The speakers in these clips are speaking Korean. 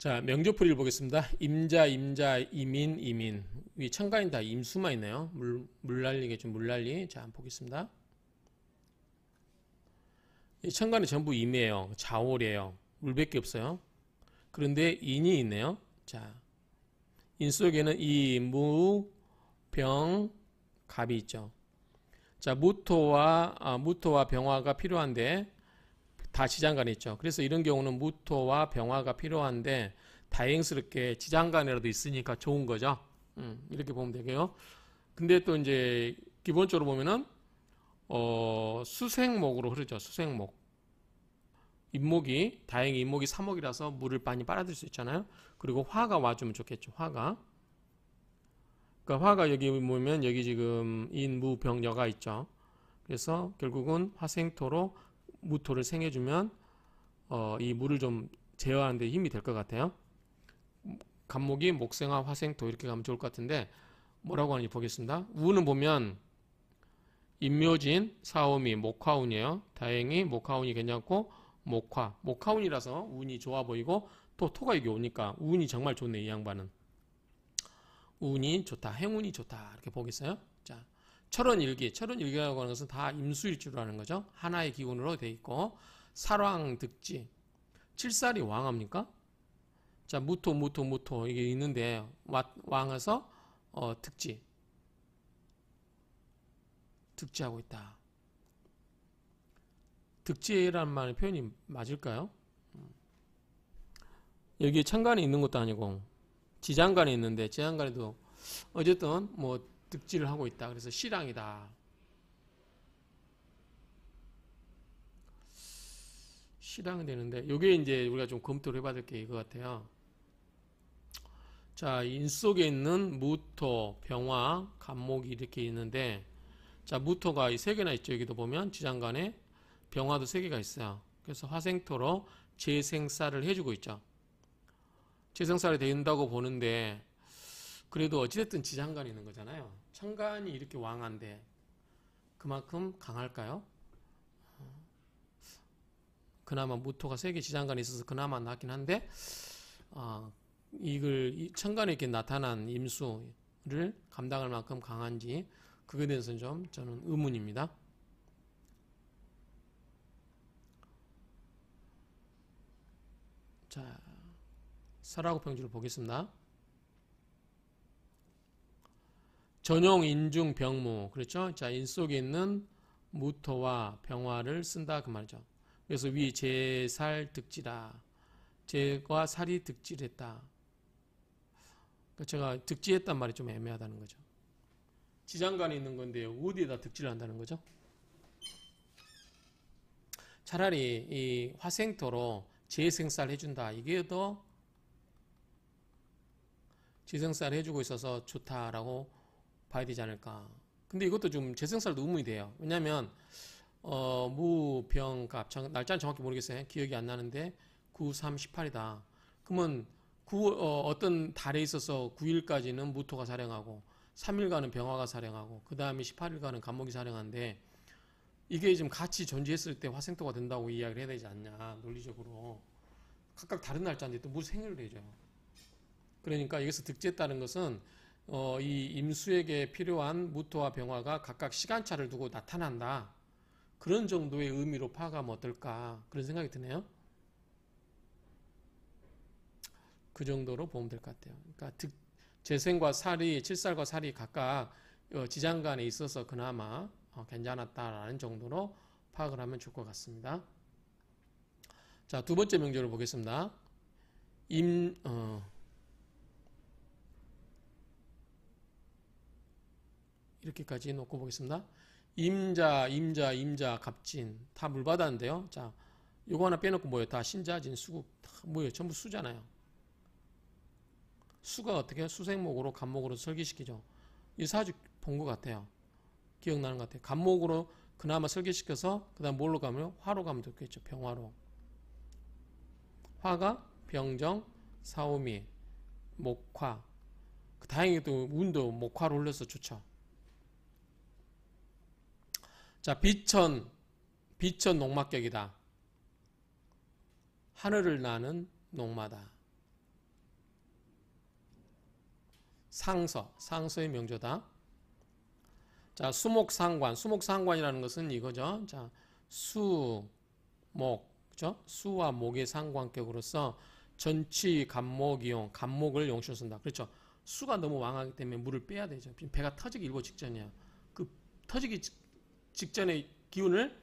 자, 명조풀이를 보겠습니다. 임자, 임자, 이민, 이민. 위 천가인 다 임수만 있네요. 물, 물난리겠죠, 물난리. 자, 한번 보겠습니다. 이 천간이 전부 임이에요. 자월이에요. 물밖에 없어요. 그런데 인이 있네요. 자, 인 속에는 이, 무, 병, 갑이 있죠. 자, 무토와, 아, 무토와 병화가 필요한데, 다 지장간에 있죠. 그래서 이런 경우는 무토와 병화가 필요한데 다행스럽게 지장간이라도 있으니까 좋은 거죠. 음, 이렇게 보면 되고요. 근데 또 이제 기본적으로 보면은 어, 수생목으로 흐르죠. 수생목. 잇목이 다행히 잇목이 3목이라서 물을 많이 빨아들 수 있잖아요. 그리고 화가 와주면 좋겠죠. 화가. 그러니까 화가 여기 보면 여기 지금 인무병여가 있죠. 그래서 결국은 화생토로 무토를 생해주면 어, 이 물을 좀 제어하는 데 힘이 될 것 같아요. 감목이 목생화, 화생토 이렇게 가면 좋을 것 같은데 뭐라고 하는지 보겠습니다. 우는 보면 임묘진, 사오미, 목화운이에요. 다행히 목화운이 괜찮고 목화, 목화운이라서 운이 좋아 보이고 또 토가 여기 오니까 운이 정말 좋네 이 양반은. 운이 좋다, 행운이 좋다 이렇게 보겠어요. 자. 철원일기, 철원일기라고 하는 것은 다 임수일주라는 거죠. 하나의 기운으로 돼 있고 사랑득지, 칠살이 왕합니까? 자, 무토, 무토, 무토 이게 있는데 왕에서 어, 득지, 득지하고 있다. 득지라는 말의 표현이 맞을까요? 음. 여기 에 창간이 있는 것도 아니고 지장간이 있는데 지장간에도 어쨌든 뭐 득질을 하고 있다. 그래서 실랑이다. 실랑이 되는데 이게 이제 우리가 좀 검토를 해봐야 될 게 이거 같아요. 자, 인 속에 있는 무토, 병화, 간목이 이렇게 있는데 자, 무토가 이 세 개나 있죠. 여기도 보면 지장간에 병화도 세 개가 있어요. 그래서 화생토로 재생사를 해주고 있죠. 재생살이 된다고 보는데 그래도 어찌됐든 지장간이 있는 거잖아요. 천간이 이렇게 왕한데 그만큼 강할까요? 어, 그나마 무토가 세 개 지장간이 있어서 그나마 낫긴 한데 어, 이걸 천간에 이렇게 나타난 임수를 감당할 만큼 강한지 그거에 대해서는 좀 저는 의문입니다. 자, 사라고 평지를 보겠습니다. 전용 인중 병무 그렇죠? 자 인속에 있는 무토와 병화를 쓴다 그 말이죠. 그래서 위 제살 득지라 제과 살이 득질했다. 그러니까 제가 득지했단 말이 좀 애매하다는 거죠. 지장간에 있는 건데 어디에다 득질을 한다는 거죠? 차라리 이 화생토로 재생살 해준다. 이게 더재생살 해주고 있어서 좋다라고 봐야 되지 않을까. 근데 이것도 좀 재생살도 의문이 돼요. 왜냐면, 어, 무, 병, 값, 그 날짜는 정확히 모르겠어요. 기억이 안 나는데, 9, 3, 18이다. 그러면, 9, 어, 떤 달에 있어서 9일까지는 무토가 사령하고, 3일간은 병화가 사령하고, 그 다음에 18일간은 감목이 사령한데, 이게 지금 같이 존재했을 때 화생토가 된다고 이야기를 해야 되지 않냐, 논리적으로. 각각 다른 날짜인데 또무 생일을 해죠 그러니까 여기서 득지했다는 것은 어, 이 임수에게 필요한 무토와 병화가 각각 시간차를 두고 나타난다. 그런 정도의 의미로 파악하면 어떨까 그런 생각이 드네요. 그 정도로 보면 될 것 같아요. 그러니까 득, 재생과 살이 칠살과 살이 각각 어, 지장간에 있어서 그나마 어, 괜찮았다라는 정도로 파악을 하면 좋을 것 같습니다. 자, 두 번째 명절을 보겠습니다. 임, 어, 이렇게까지 놓고 보겠습니다. 임자, 임자, 임자, 갑진 다 물바다인데요. 자, 요거 하나 빼놓고 뭐예요? 다 신자진, 수국 다 뭐예요? 전부 수잖아요. 수가 어떻게 수생목으로 간목으로 설계시키죠. 이 사주 본 것 같아요. 기억나는 것 같아요. 간목으로 그나마 설계시켜서 그다음 뭘로 가면 화로 가면 좋겠죠. 병화로. 화가 병정, 사오미, 목화. 그 다행히도 운도 목화로 올려서 좋죠. 자, 비천, 비천 농막격이다. 하늘을 나는 농마다. 상서, 상서의 명조다. 자, 수목상관, 수목상관이라는 것은 이거죠. 자, 수, 목, 그죠? 수와 목의 상관격으로서 전치, 간목, 이용, 간목을 용시 쓴다. 그렇죠? 수가 너무 왕하기 때문에 물을 빼야 되죠. 배가 터지기 일보 직전이야. 그 터지기 직전의 기운을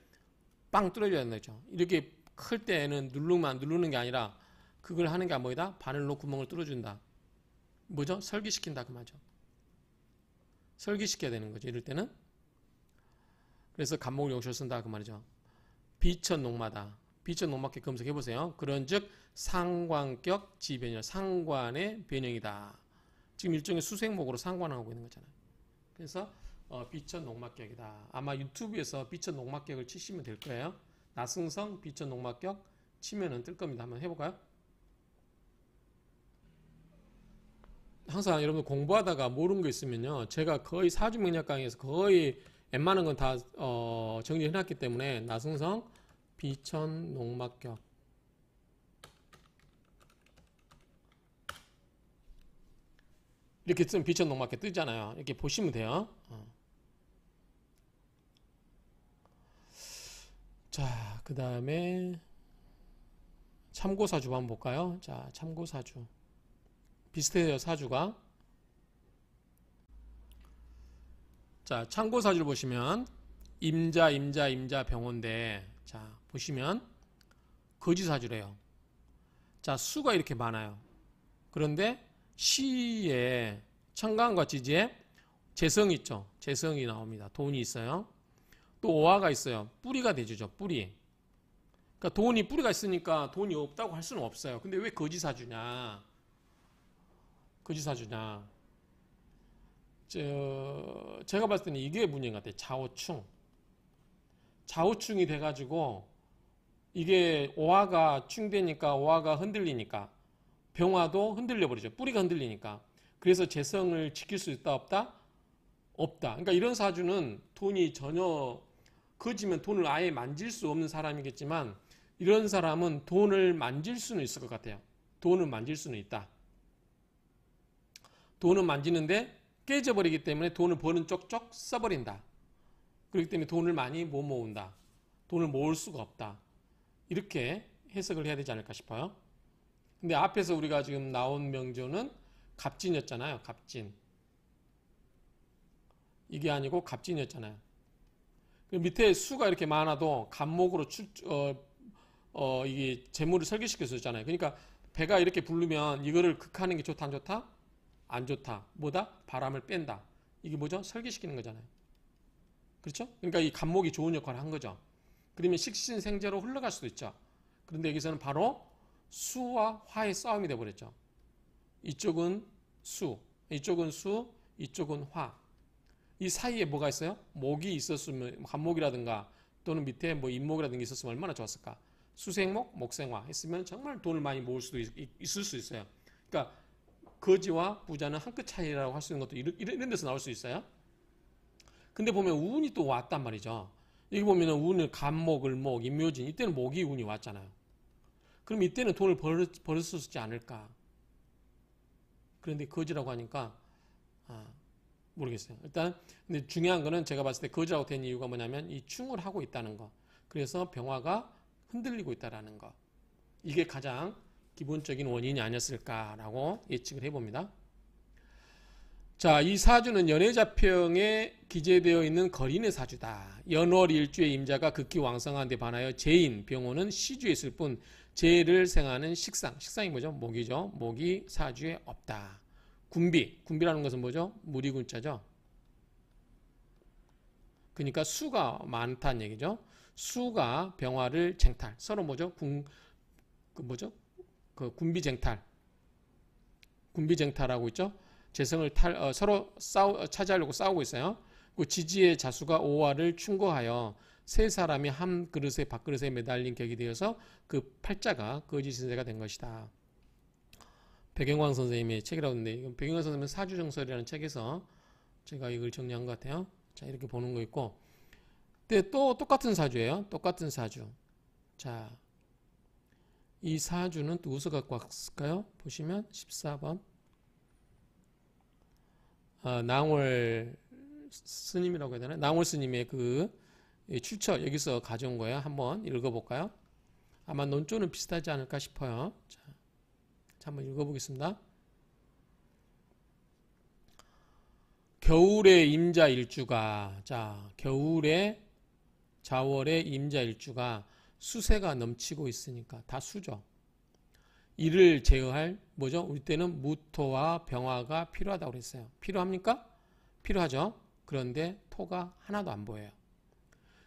빵 뚫어줘야 되죠 이렇게 클 때는 누르만 누르는 게 아니라 그걸 하는 게 뭐이다? 바늘로 구멍을 뚫어준다. 뭐죠? 설기시킨다 그 말이죠. 설기시켜야 되는 거죠. 이럴 때는. 그래서 감목을용서 쓴다 그 말이죠. 비천 농마다. 비천 농마께 검색해 보세요. 그런즉 상관격 지변이라 상관의 변형이다. 지금 일종의 수생목으로 상관하고 있는 거잖아요. 그래서 어, 비천 농막격이다. 아마 유튜브에서 비천 농막격을 치시면 될 거예요. 나승성 비천 농막격 치면은 뜰 겁니다. 한번 해볼까요? 항상 여러분 공부하다가 모르는 거 있으면요. 제가 거의 사주 명략 강의에서 거의 웬만한 건다 어, 정리해놨기 때문에 나승성 비천 농막격 이렇게 쓰면 비천 농막격 뜨잖아요. 이렇게 보시면 돼요. 어. 자, 그 다음에 참고사주 한번 볼까요? 자, 참고사주. 비슷해요, 사주가. 자, 참고사주를 보시면 임자, 임자, 임자 병원대 자, 보시면 거지사주래요. 자, 수가 이렇게 많아요. 그런데 시에 청강과 지지에 재성 있죠. 재성이 나옵니다. 돈이 있어요. 또 오화가 있어요. 뿌리가 돼주죠 뿌리. 그러니까 돈이 뿌리가 있으니까 돈이 없다고 할 수는 없어요. 근데 왜 거지 사주냐? 거지 사주냐? 저 제가 봤을 때는 이게 문제인 것 같아요. 자우충자우충이 돼가지고 이게 오화가 충되니까 오화가 흔들리니까 병화도 흔들려 버리죠. 뿌리가 흔들리니까. 그래서 재성을 지킬 수 있다 없다? 없다. 그러니까 이런 사주는 돈이 전혀 거지면 돈을 아예 만질 수 없는 사람이겠지만 이런 사람은 돈을 만질 수는 있을 것 같아요. 돈을 만질 수는 있다. 돈은 만지는데 깨져버리기 때문에 돈을 버는 쪽쪽 써버린다. 그렇기 때문에 돈을 많이 못 모은다. 돈을 모을 수가 없다. 이렇게 해석을 해야 되지 않을까 싶어요. 근데 앞에서 우리가 지금 나온 명조는 갑진이었잖아요. 갑진. 이게 아니고 갑진이었잖아요. 그 밑에 수가 이렇게 많아도 간목으로 추, 어, 어, 이게 재물을 설계시켜줬잖아요. 그러니까 배가 이렇게 부르면 이거를 극하는 게 좋다, 안 좋다? 안 좋다. 뭐다? 바람을 뺀다. 이게 뭐죠? 설계시키는 거잖아요. 그렇죠? 그러니까 이 간목이 좋은 역할을 한 거죠. 그러면 식신 생재로 흘러갈 수도 있죠. 그런데 여기서는 바로 수와 화의 싸움이 돼버렸죠. 이쪽은 수, 이쪽은 수, 이쪽은 화. 이 사이에 뭐가 있어요? 목이 있었으면 한목이라든가 또는 밑에 뭐 잇목이라든가 있었으면 얼마나 좋았을까? 수생목, 목생화 했으면 정말 돈을 많이 모을 수도 있, 있을 수 있어요. 그러니까 거지와 부자는 한 끗 차이라고 할 수 있는 것도 이런, 이런 데서 나올 수 있어요. 근데 보면 운이 또 왔단 말이죠. 여기 보면 운을 간목, 을목, 임묘진 이때는 목이 운이 왔잖아요. 그럼 이때는 돈을 벌, 었었지 않을까. 그런데 거지라고 하니까 아, 모르겠어요. 일단 근데 중요한 거는 제가 봤을 때 거지라고 된 이유가 뭐냐면 이 충을 하고 있다는 거. 그래서 병화가 흔들리고 있다라는 거. 이게 가장 기본적인 원인이 아니었을까라고 예측을 해봅니다. 자, 이 사주는 연애자평에 기재되어 있는 거린의 사주다. 연월 일주의 임자가 극기 왕성한 데 반하여 제인, 병호는 시주에 있을 뿐 제를 생하는 식상, 식상이 뭐죠? 목이죠. 목이 사주에 없다. 군비, 군비라는 것은 뭐죠? 무리군자죠. 그러니까 수가 많다는 얘기죠. 수가 병화를 쟁탈. 서로 뭐죠? 군, 그 뭐죠? 그 군비 쟁탈. 군비 쟁탈하고 있죠. 재성을 탈, 어, 서로 싸우, 어, 차지하려고 싸우고 있어요. 그 지지의 자수가 오화를 충고하여 세 사람이 한그릇에 밥그릇에 매달린 격이 되어서 그 팔자가 거짓인세가된 것이다. 백영광 선생님의 책이라는데 백영광 선생님의 사주정설이라는 책에서 제가 이걸 정리한 것 같아요. 자 이렇게 보는 거 있고 근데 또 똑같은 사주예요. 똑같은 사주. 자, 이 사주는 또어서 갖고 왔을까요? 보시면 14번 아, 낭월 스님이라고 해야 되나요? 낭월 스님의 그 출처 여기서 가져온 거예요. 한번 읽어볼까요? 아마 논조는 비슷하지 않을까 싶어요. 자. 한번 읽어보겠습니다. 겨울에 임자 일주가 자 겨울에 자월에 임자 일주가 수세가 넘치고 있으니까 다 수죠. 이를 제어할 뭐죠? 우리 때는 무토와 병화가 필요하다고 그랬어요. 필요합니까? 필요하죠. 그런데 토가 하나도 안 보여요.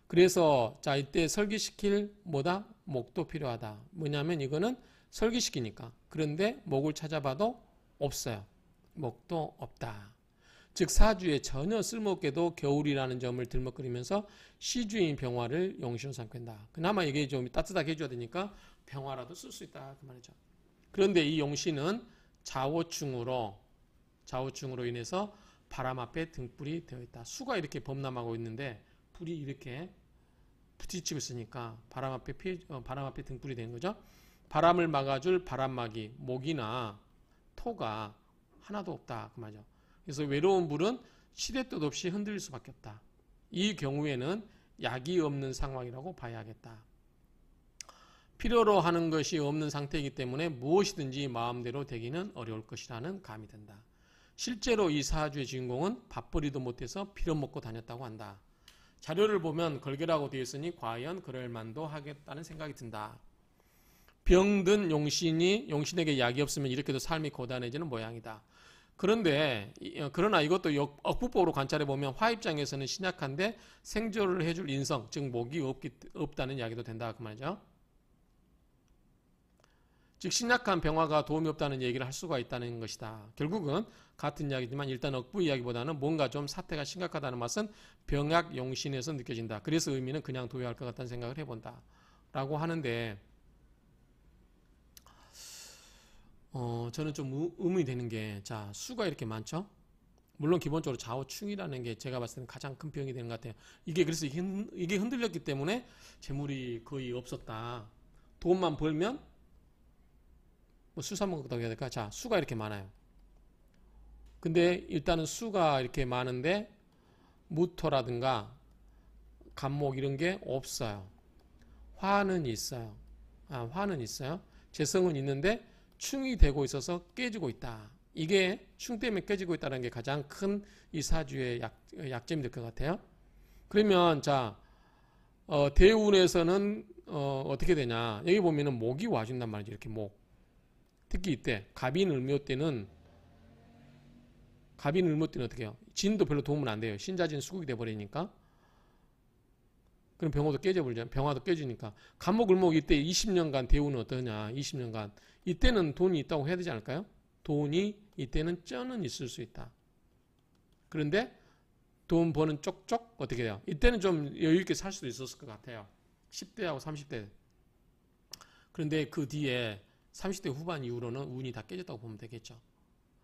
그래서 자 이때 설기시킬 뭐다? 목도 필요하다. 뭐냐면 이거는 설기시키니까 그런데 목을 찾아봐도 없어요. 목도 없다. 즉 사주에 전혀 쓸모없게도 겨울이라는 점을 들먹거리면서 시주인 병화를 용신으로 삼킨다. 그나마 이게 좀 따뜻하게 해줘야 되니까 병화라도 쓸 수 있다 그 말이죠. 그런데 이 용신은 좌우충으로 좌우충으로 인해서 바람 앞에 등불이 되어 있다. 수가 이렇게 범람하고 있는데 불이 이렇게 부딪히고 있으니까 바람 앞에 피해, 어, 바람 앞에 등불이 되 거죠. 바람을 막아줄 바람막이 목이나 토가 하나도 없다 그 말이죠. 그래서 외로운 불은 시대 뜻 없이 흔들릴 수밖에 없다. 이 경우에는 약이 없는 상황이라고 봐야겠다. 필요로 하는 것이 없는 상태이기 때문에 무엇이든지 마음대로 되기는 어려울 것이라는 감이 든다. 실제로 이 사주의 주인공은 밥벌이도 못해서 빌어먹고 다녔다고 한다. 자료를 보면 걸개라고 되어 있으니 과연 그럴 만도 하겠다는 생각이 든다. 병든 용신이 용신에게 약이 없으면 이렇게도 삶이 고단해지는 모양이다. 그런데 어, 그러나 이것도 억부법으로 관찰해 보면 화입장에서는 신약한데 생존을 해줄 인성, 즉 목이 없기, 없다는 이야기도 된다 그 말이죠. 즉 신약한 병화가 도움이 없다는 얘기를 할 수가 있다는 것이다. 결국은 같은 이야기지만 일단 억부 이야기보다는 뭔가 좀 사태가 심각하다는 맛은 병약 용신에서 느껴진다. 그래서 의미는 그냥 도외할 것 같다는 생각을 해본다. 라고 하는데 어, 저는 좀 의, 문이 되는 게, 자, 수가 이렇게 많죠? 물론 기본적으로 좌우충이라는 게 제가 봤을 때는 가장 큰 병이 되는 것 같아요. 이게 그래서 이게 흔들렸기 때문에 재물이 거의 없었다. 돈만 벌면 뭐 수사먹었다고 해야 될까? 자, 수가 이렇게 많아요. 근데 일단은 수가 이렇게 많은데 무토라든가 감목 이런 게 없어요. 화는 있어요. 아, 화는 있어요. 재성은 있는데 충이 되고 있어서 깨지고 있다. 이게 충 때문에 깨지고 있다는 게 가장 큰 이 사주의 약, 약점이 될 것 같아요. 그러면 자 어, 대운에서는 어, 떻게 되냐? 여기 보면은 목이 와준단 말이죠. 이렇게 목. 특히 이때 갑인 을묘 때는 갑인 을묘 때는 어떻게 해요? 진도 별로 도움은 안 돼요. 신자진 수국이 돼 버리니까. 그럼 병호도 깨져버리잖아. 병화도 깨지니까. 감목, 을목 이때 20년간 대우는 어떠냐. 20년간. 이때는 돈이 있다고 해야 되지 않을까요? 돈이 이때는 쩌는 있을 수 있다. 그런데 돈 버는 쪽쪽 어떻게 돼요? 이때는 좀 여유있게 살 수도 있었을 것 같아요. 10대하고 30대. 그런데 그 뒤에 30대 후반 이후로는 운이 다 깨졌다고 보면 되겠죠.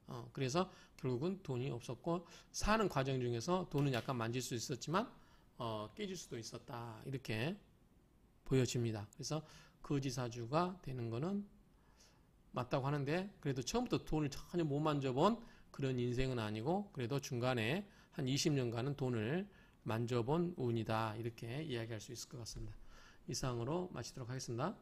어, 그래서 결국은 돈이 없었고 사는 과정 중에서 돈은 약간 만질 수 있었지만 어, 깨질 수도 있었다. 이렇게 보여집니다. 그래서 거지사주가 그 되는 거는 맞다고 하는데 그래도 처음부터 돈을 전혀 못 만져본 그런 인생은 아니고 그래도 중간에 한 20년간은 돈을 만져본 운이다 이렇게 이야기할 수 있을 것 같습니다. 이상으로 마치도록 하겠습니다.